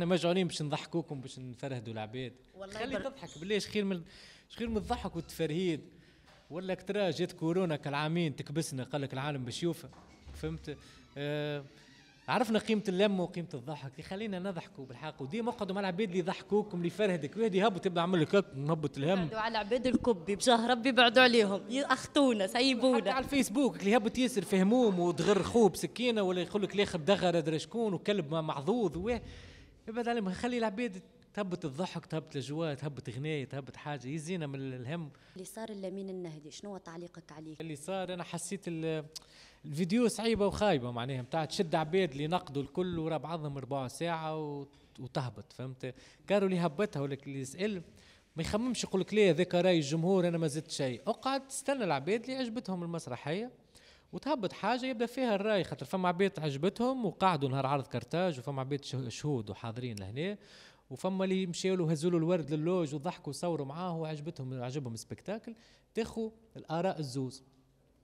احنا مجانين باش نضحكوكم باش نفرهدوا العباد خلي بر... تضحك بالله خير من خير من الضحك والتفرهيد ولا ترى جات كورونا كالعامين تكبسنا قال لك العالم باش يوفى فهمت آه عرفنا قيمه اللمه وقيمه الضحك خلينا نضحكوا بالحق وديما اقعدوا مع العباد اللي يضحكوكم اللي يفرهدك واحد يهبط تبدا عمل لك نهبط الهم بعدوا على العباد الكبي بجاه ربي بعدوا عليهم اخطونا سيبونا حتى على الفيسبوك اللي يهبط ياسر في هموم وتغر خوه بسكينه ولا يقول لك الاخر دغر ادري شكون وكلب معضوض ابعد عليهم خلي العباد تهبط الضحك تهبط الاجواء تهبط غناية تهبط حاجة يزينا من الهم اللي صار لمين النهدي شنو تعليقك عليه اللي صار أنا حسيت الفيديو صعيبة وخايبة معناها بتاع تشد عباد اللي نقدوا الكل ورا بعضهم 4 ساعة وتهبط فهمت كانوا اللي هبطها ولا اللي يسال ما يخممش يقول لك ليه هذاك راي الجمهور انا ما زدت شيء اقعد استنى العباد اللي عجبتهم المسرحيه وتهبط حاجه يبدا فيها الراي خاطر فما عباد عجبتهم وقعدوا نهار عرض كرتاج وفما عباد شهود وحاضرين لهنا وفما اللي مشاو له هزوا له الورد للوج وضحكوا وصوروا معاه وعجبتهم عجبهم السبيكتاكل تاخذوا الاراء الزوز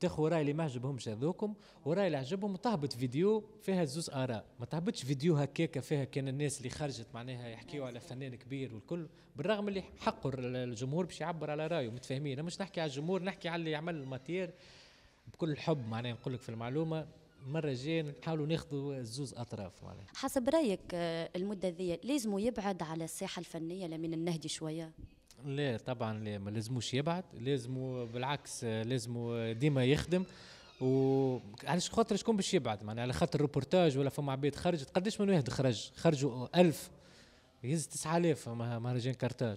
تاخذوا راي اللي ما عجبهمش هذوكم وراي اللي عجبهم وتهبط فيديو فيها زوز اراء ما تهبطش فيديو هكاك فيها كان الناس اللي خرجت معناها يحكيوا على فنان كبير والكل بالرغم اللي حقه الجمهور باش يعبر على رايه متفاهمين انا مش نحكي على الجمهور نحكي على اللي عمل الماتير بكل حب معناها نقول لك في المعلومه المره الجايه نحاولوا ناخذوا الزوز اطراف معناها حسب رايك آه، المده ذي لازم يبعد على الساحه الفنيه لمن النهدي شويه لا طبعا لا ما لازموش يبعد لازم بالعكس لازم ديما يخدم و علاش خاطر شكون باش يبعد معناها على خاطر الروبورتاج ولا فما عباد خرجت قداش من واحد خرج خرجوا ألف يهز 9000 مهرجان كارتاج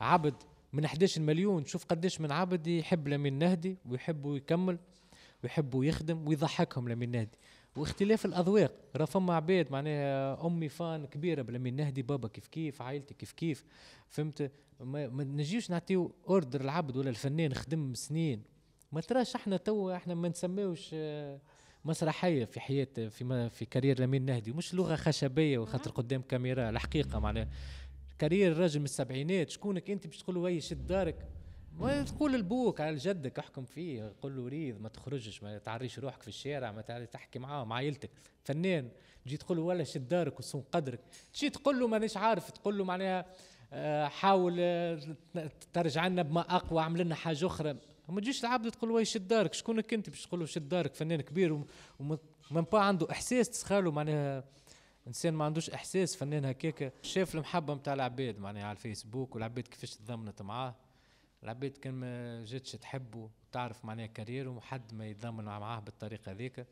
عبد من 11 مليون شوف قديش من عبد يحب لمين نهدي ويحبوا يكمل ويحبوا يخدم ويضحكهم لمين نهدي واختلاف الاذواق راه فما عباد معناها امي فان كبيره بلمين نهدي بابا كيف كيف عائلتي كيف كيف فهمت ما, ما نجيوش نعطيو اوردر العبد ولا الفنان خدم سنين ما تراش احنا توا احنا ما نسميوش آه، مسرحيه في حياه في في كارير لمين نهدي مش لغه خشبيه وخاطر نعم. قدام كاميرا الحقيقه معناها كارير الرجل من السبعينات شكونك انت باش تقول له شد دارك ما تقول لبوك على جدك احكم فيه قول له ريض ما تخرجش ما تعريش روحك في الشارع ما تحكي معاه مع عائلتك فنان تجي تقول له ولا شد دارك وصون قدرك تجي تقول له مانيش عارف تقول له معناها آه، حاول آه، ترجع لنا بما اقوى اعمل لنا حاجه اخرى ما تجيش العبد تقول له شد دارك شكونك انت باش تقول له شد دارك فنان كبير وما عنده احساس تسخاله معناها انسان ما عندوش احساس فنان هكاك شاف المحبه نتاع العباد معناها على الفيسبوك والعباد كيفاش تضمنت معاه العباد كان ما جاتش تحبه تعرف معناها كاريره وحد ما يتضمن معاه بالطريقه هذيك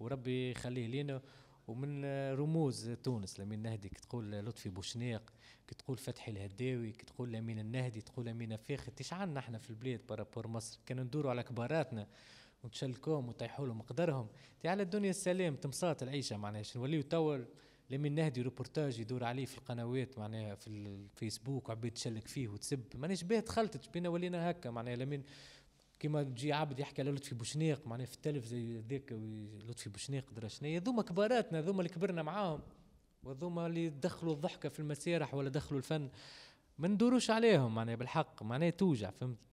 وربي يخليه لينا ومن رموز تونس لمين نهدي كي تقول لطفي بوشناق كي تقول فتحي الهداوي كي تقول لمين النهدي تقول لمين فاخت ايش عندنا احنا في البلاد بارابور مصر كان ندوروا على كباراتنا وتشلكوهم وطيحوا لهم مقدرهم على الدنيا السلام تمساط العيشه معناها نوليو توا لما نهدي روبورتاج يدور عليه في القنوات معناها في الفيسبوك وعباد تشلك فيه وتسب مانيش باه تخلطت بينا ولينا هكا معناها لمن كيما تجي عبد يحكي على لطفي بوشنيق معناها في التلف زي ذاك لطفي بوشنيق درا شنو هذوما كباراتنا هذوما اللي كبرنا معاهم وهذوما اللي دخلوا الضحكه في المسارح ولا دخلوا الفن ما ندوروش عليهم معناها بالحق معناها توجع فهمت